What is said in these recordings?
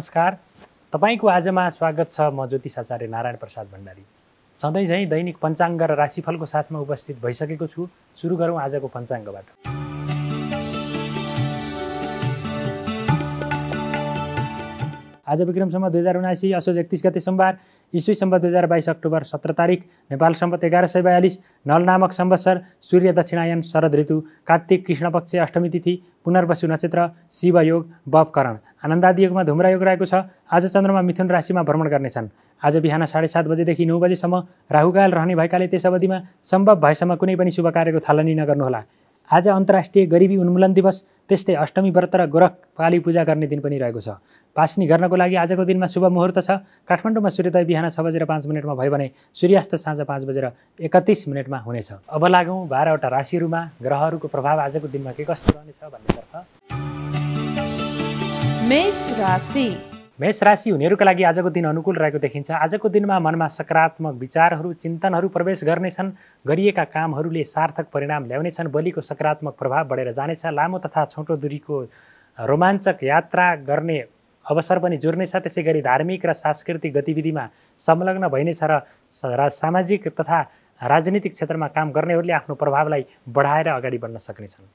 नमस्कार तपाईँको आजमा स्वागत छ म ज्योतिषाचार्य नारायण प्रसाद भण्डारी सधैँ झैँ दैनिक पञ्चाङ्ग र राशिफलको साथमा उपस्थित भइसकेको छु सुरु गरौँ आजको पञ्चाङ्गबाट आज विक्रमसम्म दुई हजार उनासी असोज एकतिस गते सोमबार इस्वी सम्बत दुई हजार बाइस अक्टोबर सत्र तारिक नेपाल सम्बत एघार सय बयालिस नल नामक सम्वत्सर सूर्य दक्षिणायन शरद ऋतु कार्तिक कृष्णपक्ष अष्टमी तिथि पुनर्वसु नक्षत्र शिवयोग बपकरण आनन्दादि योगमा धुम्रा योग रहेको छ आज चन्द्रमा मिथुन राशिमा भ्रमण गर्नेछन् आज बिहान साढे सात बजेदेखि नौ बजेसम्म राहुकाल रहने भएकाले त्यस अवधिमा सम्भव भएसम्म कुनै पनि शुभ कार्यको थालनी नगर्नुहोला आज अन्तर्राष्ट्रिय गरिबी उन्मूलन दिवस त्यस्तै अष्टमी व्रत र गोरख काली पूजा गर्ने दिन पनि रहेको छ पास्नी गर्नको लागि आजको दिनमा शुभ मुहुर्त छ काठमाडौँमा सूर्योदय बिहान छ बजेर पाँच मिनटमा भयो भने सूर्यास्त साँझ पाँच बजेर एकतिस मिनटमा हुनेछ अब लागौँ बाह्रवटा राशिहरूमा ग्रहहरूको प्रभाव आजको दिनमा के कस्तो रहनेछ भन्नेतर्फ मेष राशि हुनेहरूका लागि आजको दिन अनुकूल रहेको देखिन्छ आजको दिनमा मनमा सकारात्मक विचारहरू चिन्तनहरू प्रवेश गर्नेछन् गरिएका कामहरूले सार्थक परिणाम ल्याउनेछन् बलिको सकारात्मक प्रभाव बढेर जानेछ लामो तथा छोटो दूरीको रोमाञ्चक यात्रा गर्ने अवसर पनि जुर्नेछ त्यसै गरी धार्मिक र सांस्कृतिक गतिविधिमा संलग्न भइनेछ र सामाजिक तथा राजनीतिक क्षेत्रमा काम गर्नेहरूले आफ्नो प्रभावलाई बढाएर अगाडि बढ्न सक्नेछन्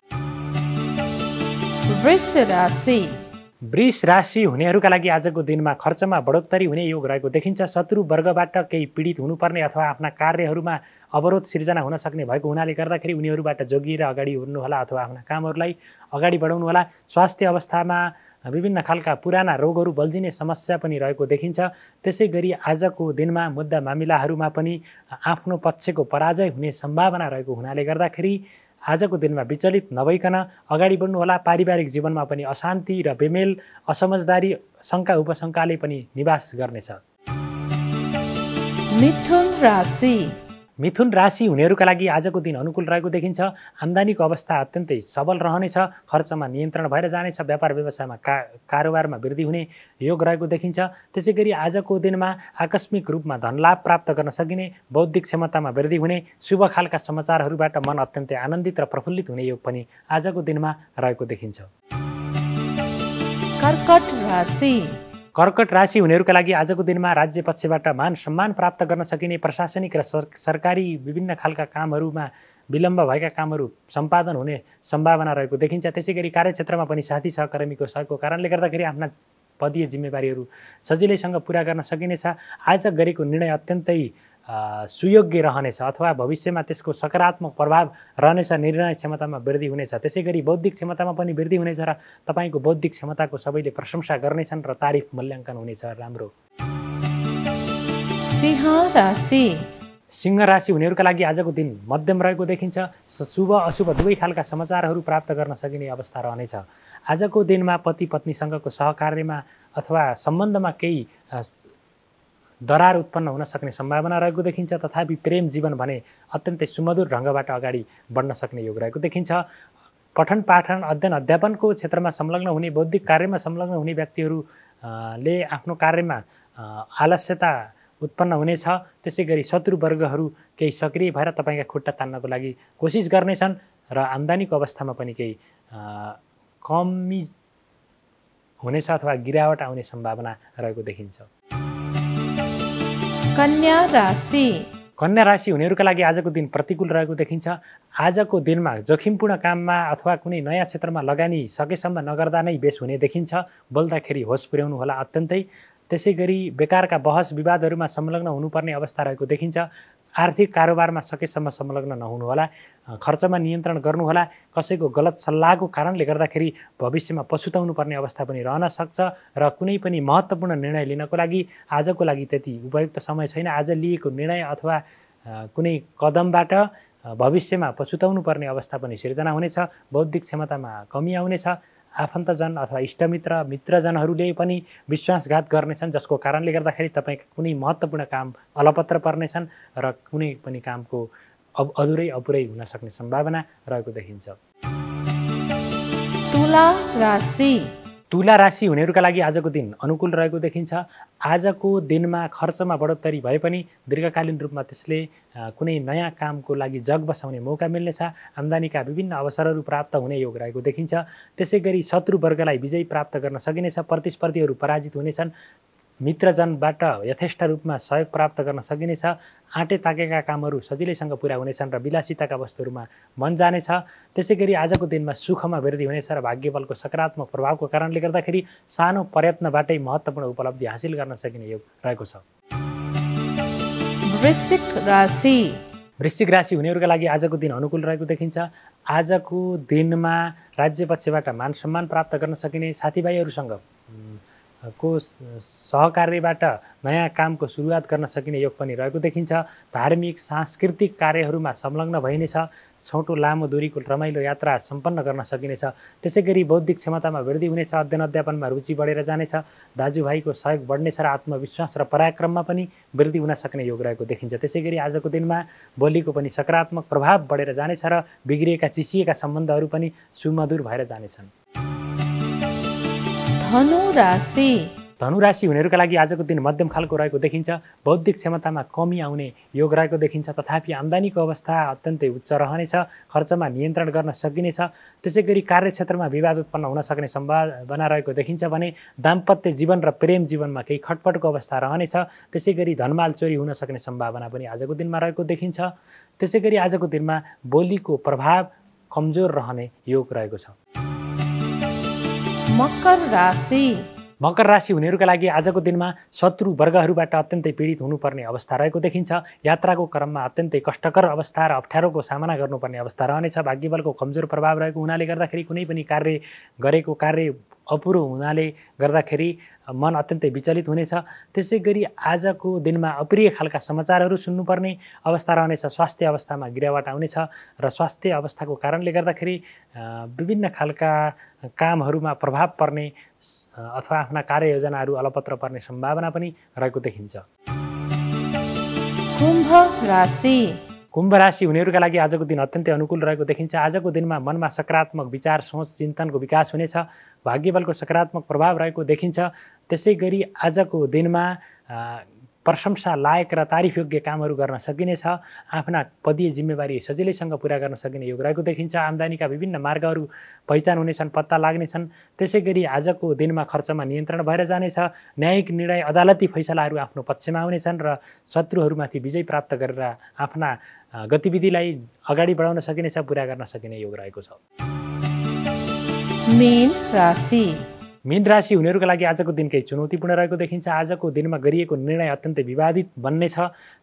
वृष राशि हुनेहरूका लागि आजको दिनमा खर्चमा बढोत्तरी हुने योग रहेको देखिन्छ शत्रु वर्गबाट केही पीडित हुनुपर्ने अथवा आफ्ना कार्यहरूमा अवरोध सिर्जना हुन सक्ने भएको हुनाले गर्दाखेरि उनीहरूबाट जोगिएर अगाडि होला अथवा आफ्ना कामहरूलाई अगाडि बढाउनुहोला स्वास्थ्य अवस्थामा विभिन्न खालका पुराना रोगहरू बल्झिने समस्या पनि रहेको देखिन्छ त्यसै गरी आजको दिनमा मुद्दा मामिलाहरूमा पनि आफ्नो पक्षको पराजय हुने सम्भावना रहेको हुनाले गर्दाखेरि आजको दिनमा विचलित नभइकन अगाडि बढ्नुहोला पारिवारिक जीवनमा पनि अशान्ति र बेमेल असमझदारी शङ्का उपशङ्काले पनि निवास गर्नेछ मिथुन मिथुन राशि हुनेहरूका लागि आजको दिन अनुकूल रहेको देखिन्छ आम्दानीको अवस्था अत्यन्तै सबल रहनेछ खर्चमा नियन्त्रण भएर जानेछ व्यापार व्यवसायमा का कारोबारमा वृद्धि हुने योग रहेको देखिन्छ त्यसै गरी आजको दिनमा आकस्मिक रूपमा धनलाभ प्राप्त गर्न सकिने बौद्धिक क्षमतामा वृद्धि हुने शुभ खालका समाचारहरूबाट मन अत्यन्तै आनन्दित र प्रफुल्लित हुने योग पनि आजको दिनमा रहेको देखिन्छ कर्कट राशि कर्कट राशि हुनेहरूका लागि आजको दिनमा राज्य पक्षबाट मान सम्मान प्राप्त गर्न सकिने प्रशासनिक र सरकारी विभिन्न खालका कामहरूमा विलम्ब भएका कामहरू सम्पादन हुने सम्भावना रहेको देखिन्छ त्यसै गरी कार्यक्षेत्रमा पनि साथी सहकर्मीको सहयोगको कारणले गर्दाखेरि आफ्ना पदीय जिम्मेवारीहरू सजिलैसँग पुरा गर्न सकिनेछ आज गरेको निर्णय अत्यन्तै सुयोग्य रहनेछ अथवा भविष्यमा त्यसको सकारात्मक प्रभाव रहनेछ निर्णय क्षमतामा वृद्धि हुनेछ त्यसै गरी बौद्धिक क्षमतामा पनि वृद्धि हुनेछ र तपाईँको बौद्धिक क्षमताको सबैले प्रशंसा गर्नेछन् र तारिफ मूल्याङ्कन हुनेछ राम्रो सिंह राशि हुनेहरूका लागि आजको दिन मध्यम रहेको देखिन्छ शुभ अशुभ दुवै खालका समाचारहरू प्राप्त गर्न सकिने अवस्था रहनेछ आजको दिनमा पति पत्नीसँगको सहकार्यमा अथवा सम्बन्धमा केही दरार उत्पन्न हुन सक्ने सम्भावना रहेको देखिन्छ तथापि प्रेम जीवन भने अत्यन्तै सुमधुर ढङ्गबाट अगाडि बढ्न सक्ने योग रहेको देखिन्छ पठन पाठन अध्ययन अध्यापनको क्षेत्रमा संलग्न हुने बौद्धिक कार्यमा संलग्न हुने व्यक्तिहरूले आफ्नो कार्यमा आलस्यता उत्पन्न हुनेछ त्यसै गरी शत्रुवर्गहरू केही सक्रिय भएर तपाईँका खुट्टा तान्नको लागि कोसिस गर्नेछन् र आम्दानीको अवस्थामा पनि केही कमी हुनेछ अथवा गिरावट आउने सम्भावना रहेको देखिन्छ कन्या राशि कन्या राशि हुनेहरूका लागि आजको दिन प्रतिकूल रहेको देखिन्छ आजको दिनमा जोखिमपूर्ण काममा अथवा कुनै नयाँ क्षेत्रमा लगानी सकेसम्म नगर्दा नै बेस हुने देखिन्छ बोल्दाखेरि होस पुर्याउनु होला अत्यन्तै त्यसै गरी बेकारका बहस विवादहरूमा संलग्न हुनुपर्ने अवस्था रहेको देखिन्छ आर्थिक कारोबारमा सकेसम्म संलग्न नहुनुहोला खर्चमा नियन्त्रण गर्नुहोला कसैको गलत सल्लाहको कारणले गर्दाखेरि भविष्यमा पछुताउनु पर्ने अवस्था पनि रहन सक्छ र कुनै पनि महत्त्वपूर्ण निर्णय लिनको लागि आजको लागि त्यति उपयुक्त समय छैन आज लिएको निर्णय अथवा कुनै कदमबाट भविष्यमा पछुताउनु पर्ने अवस्था पनि सिर्जना हुनेछ बौद्धिक क्षमतामा कमी आउनेछ आफन्तजन अथवा इष्टमित्र मित्रजनहरूले पनि विश्वासघात गर्नेछन् जसको कारणले गर्दाखेरि तपाईँका कुनै महत्त्वपूर्ण काम अलपत्र पर्नेछन् र कुनै पनि कामको अब अधुरै अपुरै हुन सक्ने सम्भावना रहेको देखिन्छ तुला राशि तुला राशि हुनेहरूका लागि आजको दिन अनुकूल रहेको देखिन्छ आजको दिनमा खर्चमा बढोत्तरी भए पनि दीर्घकालीन रूपमा त्यसले कुनै नयाँ कामको लागि जग बसाउने मौका मिल्नेछ आम्दानीका विभिन्न अवसरहरू प्राप्त हुने योग रहेको देखिन्छ त्यसै गरी शत्रुवर्गलाई विजय प्राप्त गर्न सकिनेछ प्रतिस्पर्धीहरू पराजित हुनेछन् मित्रजनबाट यथेष्ट रूपमा सहयोग प्राप्त गर्न सकिनेछ आँटे ताकेका कामहरू सजिलैसँग पुरा हुनेछन् र विलासिताका वस्तुहरूमा मन जानेछ त्यसै गरी आजको दिनमा सुखमा वृद्धि हुनेछ र भाग्यबलको सकारात्मक प्रभावको कारणले गर्दाखेरि सानो प्रयत्नबाटै महत्त्वपूर्ण उपलब्धि हासिल गर्न सकिने योग रहेको छ वृश्चिक राशि वृश्चिक राशि हुनेहरूका लागि आजको दिन अनुकूल रहेको देखिन्छ आजको दिनमा राज्य पक्षबाट मान सम्मान प्राप्त गर्न सकिने साथीभाइहरूसँग को सहकार्यबाट नयाँ कामको सुरुवात गर्न सकिने योग पनि रहेको देखिन्छ धार्मिक सांस्कृतिक कार्यहरूमा संलग्न भइनेछ छोटो लामो दूरीको रमाइलो यात्रा सम्पन्न गर्न सकिनेछ त्यसै गरी बौद्धिक क्षमतामा वृद्धि हुनेछ अध्ययन अध्यापनमा रुचि बढेर जानेछ दाजुभाइको सहयोग बढ्नेछ र आत्मविश्वास र पराक्रममा पनि वृद्धि हुन सक्ने योग रहेको देखिन्छ त्यसै गरी आजको दिनमा बोलीको पनि सकारात्मक प्रभाव बढेर जानेछ र बिग्रिएका चिसिएका सम्बन्धहरू पनि सुमधुर भएर जानेछन् धनु राशि धनु राशि हुनेहरूका लागि आजको दिन मध्यम खालको रहेको देखिन्छ बौद्धिक क्षमतामा कमी आउने योग रहेको देखिन्छ तथापि आम्दानीको अवस्था अत्यन्तै उच्च रहनेछ खर्चमा नियन्त्रण गर्न सकिनेछ त्यसै गरी कार्यक्षेत्रमा विवाद उत्पन्न हुन सक्ने सम्भावना रहेको देखिन्छ भने दाम्पत्य जीवन र प्रेम जीवनमा केही खटपटको अवस्था रहनेछ त्यसै गरी धनमाल चोरी हुन सक्ने सम्भावना पनि आजको दिनमा रहेको देखिन्छ त्यसै गरी आजको दिनमा बोलीको प्रभाव कमजोर रहने योग रहेको छ मकर राशि मकर राशि हुनेहरूका लागि आजको दिनमा शत्रु वर्गहरूबाट अत्यन्तै पीडित हुनुपर्ने अवस्था रहेको देखिन्छ यात्राको क्रममा अत्यन्तै कष्टकर अवस्था र अप्ठ्यारोको सामना गर्नुपर्ने अवस्था रहनेछ भाग्यबलको कमजोर प्रभाव रहेको हुनाले गर्दाखेरि कुनै पनि कार्य गरेको कार्य अपुरो हुनाले गर्दाखेरि मन अत्यन्तै विचलित हुनेछ त्यसै गरी आजको दिनमा अप्रिय खालका समाचारहरू सुन्नुपर्ने अवस्था रहनेछ स्वास्थ्य अवस्थामा गिरावट आउनेछ र स्वास्थ्य अवस्थाको कारणले गर्दाखेरि विभिन्न खालका कामहरूमा प्रभाव पर्ने अथवा आफ्ना कार्ययोजनाहरू अलपत्र पर्ने सम्भावना पनि रहेको देखिन्छ कुम्भ राशि कुम्भ राशि हुनेहरूका लागि आजको दिन अत्यन्तै अनुकूल रहेको देखिन्छ आजको दिनमा मनमा सकारात्मक विचार सोच चिन्तनको विकास हुनेछ भाग्यबलको सकारात्मक प्रभाव रहेको देखिन्छ त्यसै गरी आजको दिनमा प्रशंसा लायक र तारिफयोग्य कामहरू गर्न सकिनेछ आफ्ना पदीय जिम्मेवारी सजिलैसँग पुरा गर्न सकिने योग रहेको देखिन्छ आम्दानीका विभिन्न मार्गहरू पहिचान हुनेछन् पत्ता लाग्नेछन् त्यसै गरी आजको दिनमा खर्चमा नियन्त्रण भएर जानेछ न्यायिक निर्णय अदालती फैसलाहरू आफ्नो पक्षमा आउनेछन् र शत्रुहरूमाथि विजय प्राप्त गरेर आफ्ना गतिविधिलाई अगाडि बढाउन सकिनेछ पुरा गर्न सकिने योग रहेको छ मेन राशि मिन राशि हुनेहरूको लागि आजको दिन केही चुनौतीपूर्ण रहेको देखिन्छ आजको दिनमा गरिएको निर्णय अत्यन्तै विवादित बन्ने छ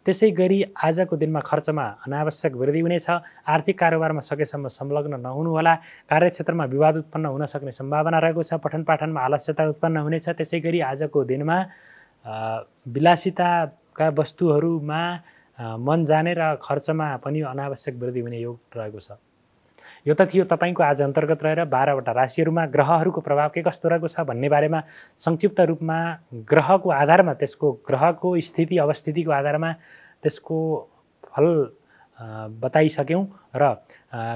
त्यसै गरी आजको दिनमा खर्चमा अनावश्यक वृद्धि हुनेछ आर्थिक कारोबारमा सकेसम्म संलग्न नहुनुहोला कार्यक्षेत्रमा विवाद उत्पन्न हुन सक्ने सम्भावना रहेको छ पठन पाठनमा आलस्यता उत्पन्न हुनेछ त्यसै गरी आजको दिनमा विलासिताका वस्तुहरूमा मन जाने र खर्चमा पनि अनावश्यक वृद्धि हुने योग रहेको छ यो त थियो तपाईँको आज अन्तर्गत रहेर बाह्रवटा राशिहरूमा ग्रहहरूको प्रभाव के कस्तो रहेको छ भन्ने बारेमा संक्षिप्त रूपमा ग्रहको आधारमा त्यसको ग्रहको स्थिति अवस्थितिको आधारमा त्यसको फल बताइसक्यौँ र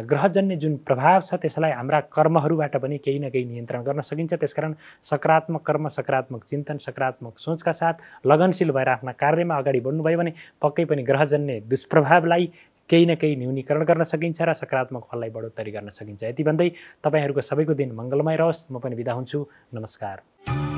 ग्रहजन्य जुन प्रभाव छ त्यसलाई हाम्रा कर्महरूबाट पनि केही न केही नियन्त्रण गर्न सकिन्छ त्यसकारण सकारात्मक कर्म सकारात्मक चिन्तन सकारात्मक सोचका साथ लगनशील भएर आफ्ना कार्यमा अगाडि बढ्नुभयो भने पक्कै पनि ग्रहजन्य दुष्प्रभावलाई केही न केही न्यूनीकरण गर्न सकिन्छ र सकारात्मक फललाई बढोत्तरी गर्न सकिन्छ यति भन्दै तपाईँहरूको सबैको दिन मङ्गलमय रहोस् म पनि बिदा हुन्छु नमस्कार